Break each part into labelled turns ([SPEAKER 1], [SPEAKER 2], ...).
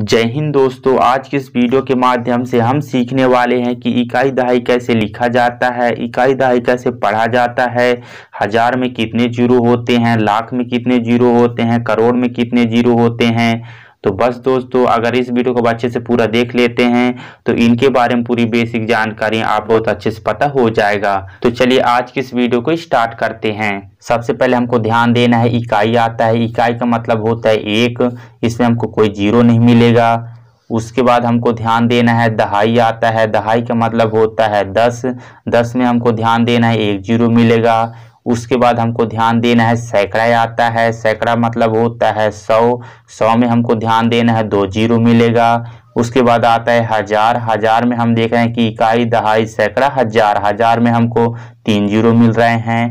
[SPEAKER 1] जय हिंद दोस्तों आज के इस वीडियो के माध्यम से हम सीखने वाले हैं कि इकाई दहाई कैसे लिखा जाता है इकाई दहाई कैसे पढ़ा जाता है हजार में कितने जीरो होते हैं लाख में कितने जीरो होते हैं करोड़ में कितने जीरो होते हैं तो बस दोस्तों अगर इस वीडियो को अच्छे से पूरा देख लेते हैं तो इनके बारे में पूरी बेसिक जानकारी आप बहुत अच्छे से पता हो जाएगा तो चलिए आज की इस वीडियो को स्टार्ट करते हैं सबसे पहले हमको ध्यान देना है इकाई आता है इकाई का मतलब होता है एक इसमें हमको कोई जीरो नहीं मिलेगा उसके बाद हमको ध्यान देना है दहाई आता है दहाई का मतलब होता है दस दस में हमको ध्यान देना है एक जीरो मिलेगा उसके बाद हमको ध्यान देना है सैकड़ा आता है सैकड़ा मतलब होता है सौ सौ में हमको ध्यान देना है दो जीरो मिलेगा उसके बाद आता है हजार हजार में हम देख रहे हैं कि इकाई दहाई सैकड़ा हजार हजार में हमको तीन जीरो मिल रहे हैं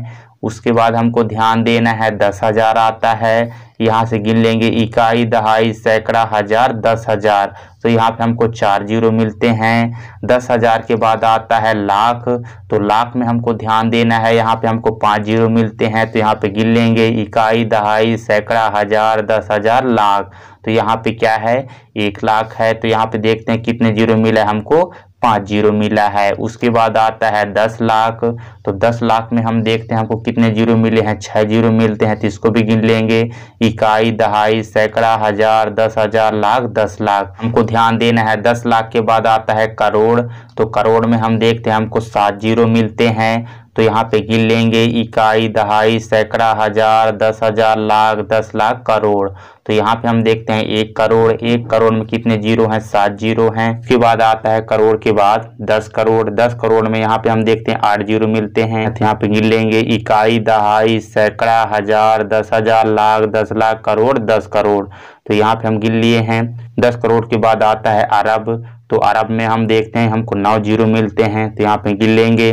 [SPEAKER 1] उसके बाद हमको ध्यान देना है दस हजार आता है यहाँ से गिन लेंगे इकाई दहाई सैकड़ा हजार दस हजार तो यहाँ पे हमको चार जीरो मिलते हैं दस हजार के बाद आता है लाख तो लाख में हमको ध्यान देना है यहाँ पे हमको पाँच जीरो मिलते हैं तो यहाँ पे गिन लेंगे इकाई दहाई सैकड़ा हजार दस हजार लाख तो यहाँ पे क्या है एक लाख है तो यहाँ पे देखते हैं कितने जीरो मिला है हमको पाँच जीरो मिला है उसके बाद आता है दस लाख तो दस लाख में हम देखते हैं हमको कितने जीरो मिले हैं छः जीरो मिलते हैं तो इसको भी गिन लेंगे इकाई दहाई सैकड़ा हजार दस हजार लाख दस लाख हमको ध्यान देना है दस लाख के बाद आता है करोड़ तो करोड़ में हम देखते हैं हमको सात जीरो मिलते हैं तो यहाँ पे गिन लेंगे इकाई दहाई सैकड़ा हजार दस हजार लाख दस लाख करोड़ तो यहाँ पे हम देखते हैं एक करोड़ एक करोड़ में कितने जीरो हैं सात जीरो हैं उसके बाद आता है करोड़ के बाद दस करोड़ दस करोड़ में यहाँ पे हम देखते हैं आठ जीरो मिलते हैं तो यहाँ पे गिन लेंगे इकाई दहाई सैकड़ा हजार दस हजार लाख दस लाख करोड़ दस करोड़ तो यहाँ पे हम गिन लिए हैं दस करोड़ के बाद आता है अरब तो अरब में हम देखते हैं हमको नौ जीरो मिलते हैं तो यहाँ पे गिन लेंगे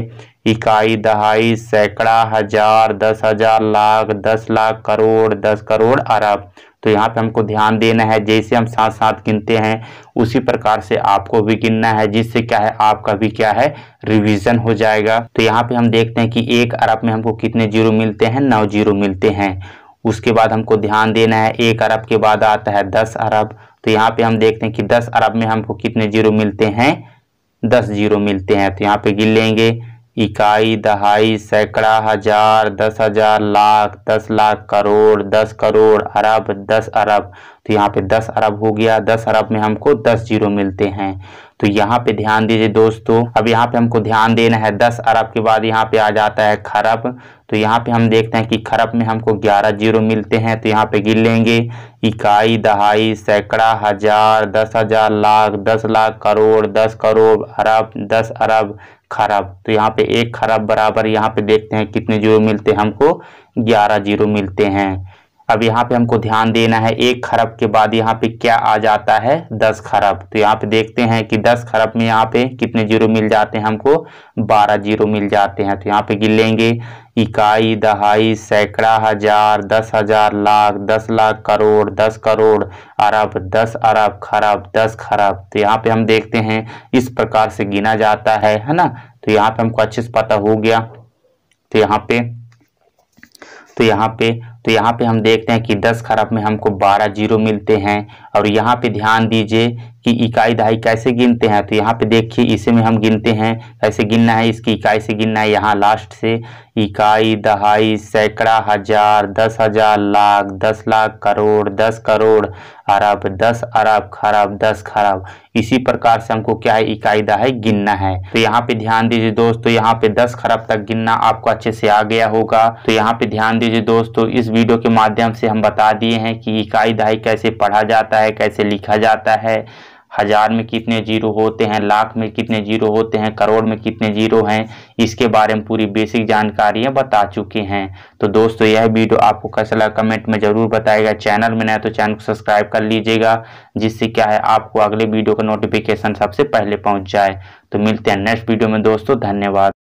[SPEAKER 1] इकाई दहाई सैकड़ा हजार दस हजार लाख दस लाख करोड़ दस करोड़ अरब तो यहाँ पे हमको ध्यान देना है जैसे हम साथ साथ गिनते हैं उसी प्रकार से आपको भी गिनना है जिससे क्या है आपका भी क्या है रिवीजन हो जाएगा तो यहाँ पे हम देखते हैं कि एक अरब में हमको कितने जीरो मिलते हैं नौ जीरो मिलते हैं उसके बाद हमको ध्यान देना है एक अरब के बाद आता है दस अरब तो यहाँ पे हम देखते हैं कि दस अरब में हमको कितने जीरो मिलते हैं दस जीरो मिलते हैं तो यहाँ पे गिन लेंगे इकाई दहाई सैकड़ा हजार दस हजार लाख दस लाख करोड़ दस करोड़ अरब दस अरब तो यहाँ पे दस अरब हो गया दस अरब में हमको दस जीरो मिलते हैं तो यहाँ पे ध्यान दीजिए दोस्तों अब यहाँ पे हमको ध्यान देना है दस अरब के बाद यहाँ पे आ जाता है खरब तो यहाँ पे हम देखते हैं कि खरब में हमको ग्यारह जीरो मिलते हैं तो यहाँ पे गिर लेंगे इकाई दहाई सैकड़ा हजार दस हजार लाख दस लाख करोड़ दस करोड़ अरब दस अरब खराब तो यहाँ पे एक खराब बराबर यहाँ पे देखते हैं कितने जीरो मिलते हैं हमको ग्यारह जीरो मिलते हैं अब यहाँ पे हमको ध्यान देना है एक खरब के बाद यहाँ पे क्या आ जाता है दस खरब तो यहाँ पे देखते हैं कि दस खरब में यहाँ पे कितने जीरो मिल जाते हैं हमको बारह जीरो मिल जाते हैं तो यहाँ पे गिन लेंगे इकाई दहाई सैकड़ा हजार दस हजार लाख दस लाख करोड़ दस करोड़ अरब दस अरब खरब दस खरब तो यहाँ पे हम देखते हैं इस प्रकार से गिना जाता है है ना तो यहाँ पे हमको अच्छे से पता हो गया तो यहाँ पे तो यहाँ पे तो यहाँ पे हम देखते हैं कि दस खराब में हमको बारह जीरो मिलते हैं और यहाँ पे ध्यान दीजिए कि इकाई दहाई कैसे गिनते हैं तो यहाँ पे देखिए इसे में हम गिनते हैं कैसे गिनना है इसकी इकाई से गिनना है यहाँ लास्ट से इकाई दहाई सैकड़ा हजार दस हजार लाख दस लाख करोड़ दस करोड़ अरब दस अरब खरब दस खरब इसी प्रकार से हमको क्या है इकाई दहाई गिनना है तो यहाँ पे ध्यान दीजिए दोस्तों यहाँ पे दस खरब तक गिनना आपको अच्छे से आ गया होगा तो यहाँ पे ध्यान दीजिए दोस्तों इस वीडियो के माध्यम से हम बता दिए हैं कि इकाई दहाई कैसे पढ़ा जाता है कैसे लिखा जाता है हज़ार में कितने जीरो होते हैं लाख में कितने जीरो होते हैं करोड़ में कितने जीरो हैं इसके बारे में पूरी बेसिक जानकारियाँ बता चुके हैं तो दोस्तों यह वीडियो आपको कैसा लगा कमेंट में ज़रूर बताएगा चैनल में नया तो चैनल को सब्सक्राइब कर लीजिएगा जिससे क्या है आपको अगले वीडियो का नोटिफिकेशन सबसे पहले पहुँच जाए तो मिलते हैं नेक्स्ट वीडियो में दोस्तों धन्यवाद